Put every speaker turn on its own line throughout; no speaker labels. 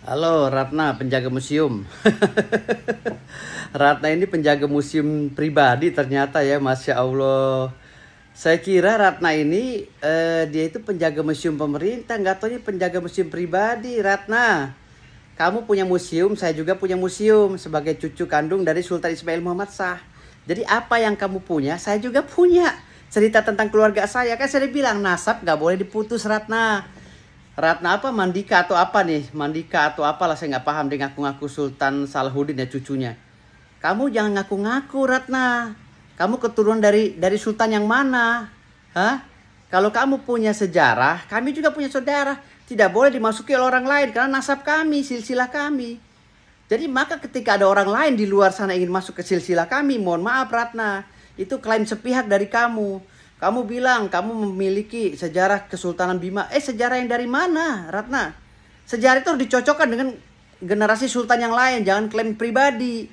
Halo Ratna, penjaga museum. Ratna ini penjaga museum pribadi ternyata ya, masya Allah. Saya kira Ratna ini eh, dia itu penjaga museum pemerintah, nggak tahu penjaga museum pribadi. Ratna, kamu punya museum, saya juga punya museum sebagai cucu kandung dari Sultan Ismail Muhammad Shah. Jadi apa yang kamu punya, saya juga punya. Cerita tentang keluarga saya kan saya bilang nasab nggak boleh diputus Ratna Ratna apa Mandika atau apa nih? Mandika atau apalah saya nggak paham dengan ngaku-ngaku Sultan Salahuddin ya cucunya. Kamu jangan ngaku-ngaku Ratna. Kamu keturunan dari dari sultan yang mana? Hah? Kalau kamu punya sejarah, kami juga punya saudara. Tidak boleh dimasuki oleh orang lain karena nasab kami, silsilah kami. Jadi maka ketika ada orang lain di luar sana ingin masuk ke silsilah kami, mohon maaf Ratna, itu klaim sepihak dari kamu. Kamu bilang kamu memiliki sejarah Kesultanan Bima. Eh sejarah yang dari mana Ratna? Sejarah itu harus dicocokkan dengan generasi sultan yang lain. Jangan klaim pribadi.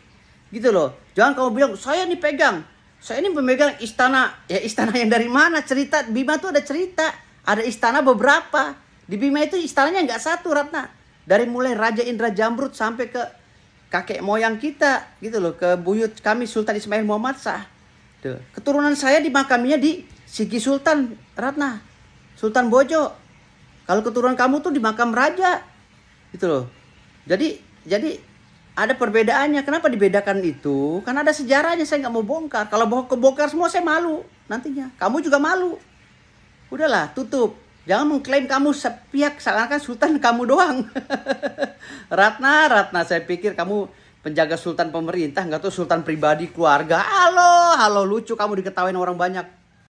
Gitu loh. Jangan kamu bilang saya ini pegang. Saya ini pemegang istana. Ya istana yang dari mana? Cerita Bima tuh ada cerita. Ada istana beberapa. Di Bima itu istananya nggak satu Ratna. Dari mulai Raja Indra Jamrut sampai ke kakek moyang kita gitu loh ke buyut kami Sultan Ismail Muhammad Shah. Keturunan saya dimakaminya di Siki Sultan Ratna, Sultan Bojo. Kalau keturunan kamu tuh di makam raja. Gitu loh. Jadi jadi ada perbedaannya. Kenapa dibedakan itu? Karena ada sejarahnya. Saya nggak mau bongkar. Kalau mau kebongkar semua saya malu nantinya. Kamu juga malu. Udahlah, tutup. Jangan mengklaim kamu sepihak seakan-akan sultan kamu doang. Ratna, Ratna, saya pikir kamu penjaga sultan pemerintah, nggak tuh sultan pribadi keluarga. Halo, halo lucu kamu diketawain orang banyak.